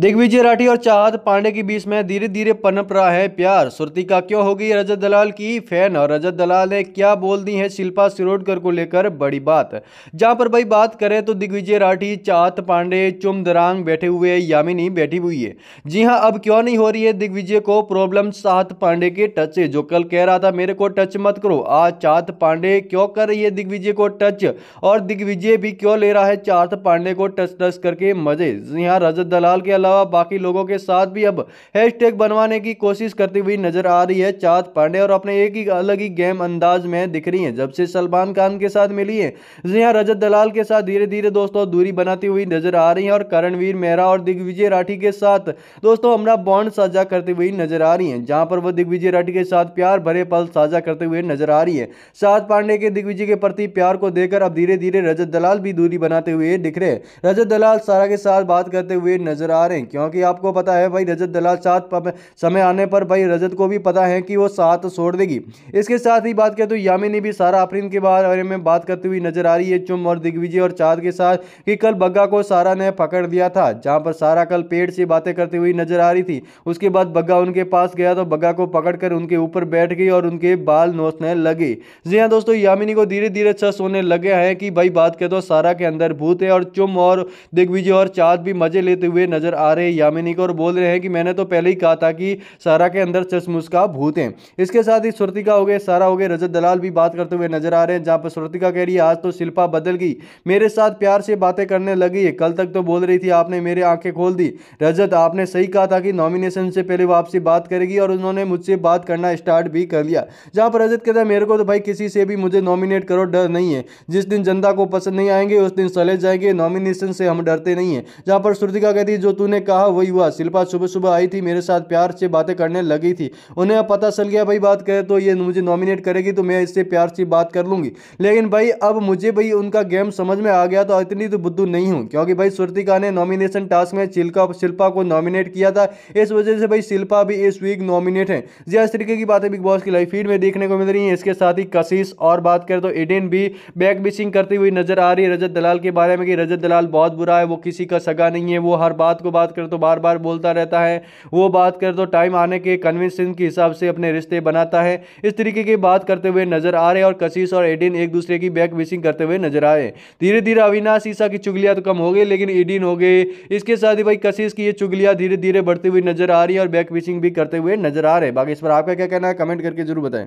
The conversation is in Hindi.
दिग्विजय राठी और चाहत पांडे के बीच में धीरे धीरे पनप रहा है प्यार सुरती का क्यों होगी रजत दलाल की फैन और रजत दलाल ने क्या बोल दी है शिल्पा सिरोडकर को लेकर बड़ी बात जहां पर भाई बात करें तो दिग्विजय राठी चाहत पांडे चुम दरांग बैठे हुए यामिनी बैठी हुई है जी हां अब क्यों नहीं हो रही है दिग्विजय को प्रॉब्लम चाहत पांडे के टच से जो कल कह रहा था मेरे को टच मत करो आज चाहत पांडे क्यों कर रही है दिग्विजय को टच और दिग्विजय भी क्यों ले रहा है चाहत पांडे को टच टच करके मजे जी हाँ रजत दलाल के अलावा बाकी लोगों के साथ भी अब हैशटैग बनवाने की कोशिश करती हुई नजर आ रही है चाँद पांडे और अपने एक ही अलग ही गेम अंदाज में दिख रही हैं जब से सलमान खान के साथ मिली है जी हाँ रजत दलाल के साथ धीरे धीरे दोस्तों दूरी बनाती हुई नजर आ रही है और करणवीर मेहरा और दिग्विजय राठी के साथ दोस्तों हमारा बॉन्ड साझा करती हुई नजर आ रही है जहां पर वो दिग्विजय राठी के साथ प्यार भरे पल साझा करते हुए नजर आ रही है साथ पांडे के दिग्विजय के प्रति प्यार को देकर अब धीरे धीरे रजत दलाल भी दूरी बनाते हुए दिख रहे हैं रजत दलाल सारा के साथ बात करते हुए नजर आ रहे करें क्योंकि आपको पता है भाई रजत दलाल साथ समय आने पर भाई रजत को भी पता है कि वो साथ छोड़ देगी इसके साथ ही बात करें तो यामिनी भी सारा आफरीन के बारे में बात करती हुई नजर आ रही है चुम और दिग्विजय और चाँद के साथ कि कल बग्गा को सारा ने पकड़ दिया था जहाँ पर सारा कल पेड़ से बातें करती हुई नजर आ रही थी उसके बाद बग्गा उनके पास गया तो बग्गा को पकड़कर उनके ऊपर बैठ गई और उनके बाल नोचने लगे जी हाँ दोस्तों यामिनी को धीरे धीरे सच होने लगे हैं कि भाई बात करें तो सारा के अंदर भूत है और चुम और दिग्विजय और चाँद भी मजे लेते हुए नजर आ रहे यामिनी को और बोल रहे हैं कि मैंने तो पहले ही कहा था कि सारा के अंदर चश्मुस्का भूत हैं इसके साथ ही श्रुतिका हो गए सारा हो गए रजत दलाल भी बात करते हुए नजर आ रहे हैं जहाँ पर श्रुतिका कह रही है आज तो शिल्पा बदल गई मेरे साथ प्यार से बातें करने लगी है कल तक तो बोल रही थी आपने मेरे आंखें खोल दी रजत आपने सही कहा था कि नॉमिनेशन से पहले वो बात करेगी और उन्होंने मुझसे बात करना स्टार्ट भी कर लिया जहाँ पर रजत कहता है मेरे को तो भाई किसी से भी मुझे नॉमिनेट करो डर नहीं है जिस दिन जनता को पसंद नहीं आएंगे उस दिन सले जाएंगे नॉमिनेशन से हम डरते नहीं है जहाँ पर श्रुतिका कहती है जो तू रितु ने कहा वही हुआ शिल्पा सुबह सुबह आई थी मेरे साथ प्यार से बातें करने लगी थी उन्हें अब पता चल गया भाई बात करें तो ये मुझे नॉमिनेट करेगी तो मैं इससे प्यार से बात कर लूँगी लेकिन भाई अब मुझे भाई उनका गेम समझ में आ गया तो इतनी तो बुद्धू नहीं हूँ क्योंकि भाई सुरतिका ने नॉमिनेशन टास्क में चिल्का शिल्पा को नॉमिनेट किया था इस वजह से भाई शिल्पा भी इस वीक नॉमिनेट है जी इस तरीके की बातें बिग बॉस की लाइफ फीड में देखने को मिल रही है इसके साथ ही कशिश और बात करें तो एडेन भी बैक बिशिंग करती हुई नजर आ रही है रजत दलाल के बारे में कि रजत दलाल बहुत बुरा है वो किसी का सगा नहीं है वो हर बात को बात कर तो बार बार बोलता रहता है वो बात कर तो टाइम आने के कन्विंसिंग के हिसाब से अपने रिश्ते बनाता है इस तरीके की बात करते हुए नजर आ रहे और कशिश और एडिन एक दूसरे की बैक विशिंग करते हुए नजर आए धीरे धीरे अविनाश ईसा की चुगलियाँ तो कम हो गई लेकिन एडिन हो गए इसके साथ ही भाई कशिश की ये चुगलियाँ धीरे धीरे बढ़ती हुई नजर आ रही है और बैक विशिंग भी करते हुए नजर आ रहे बाकी इस पर आपका क्या कहना है कमेंट करके जरूर बताएं